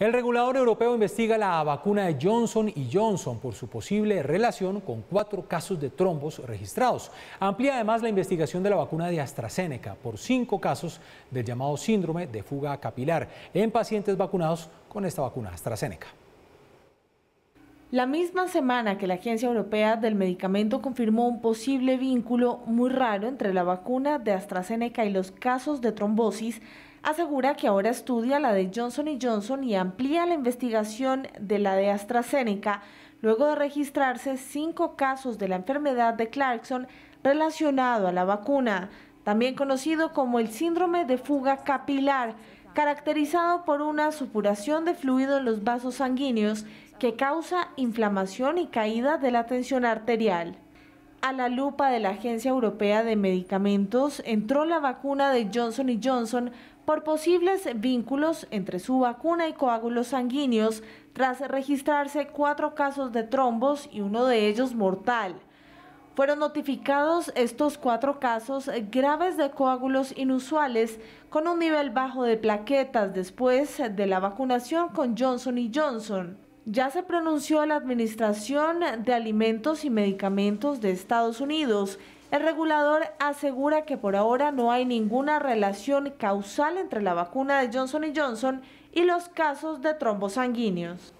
El regulador europeo investiga la vacuna de Johnson y Johnson por su posible relación con cuatro casos de trombos registrados. Amplía además la investigación de la vacuna de AstraZeneca por cinco casos del llamado síndrome de fuga capilar en pacientes vacunados con esta vacuna AstraZeneca. La misma semana que la Agencia Europea del Medicamento confirmó un posible vínculo muy raro entre la vacuna de AstraZeneca y los casos de trombosis, asegura que ahora estudia la de Johnson Johnson y amplía la investigación de la de AstraZeneca luego de registrarse cinco casos de la enfermedad de Clarkson relacionado a la vacuna, también conocido como el síndrome de fuga capilar, caracterizado por una supuración de fluido en los vasos sanguíneos que causa inflamación y caída de la tensión arterial. A la lupa de la Agencia Europea de Medicamentos entró la vacuna de Johnson Johnson por posibles vínculos entre su vacuna y coágulos sanguíneos tras registrarse cuatro casos de trombos y uno de ellos mortal. Fueron notificados estos cuatro casos graves de coágulos inusuales con un nivel bajo de plaquetas después de la vacunación con Johnson Johnson. Ya se pronunció la Administración de Alimentos y Medicamentos de Estados Unidos. El regulador asegura que por ahora no hay ninguna relación causal entre la vacuna de Johnson Johnson y los casos de trombos sanguíneos.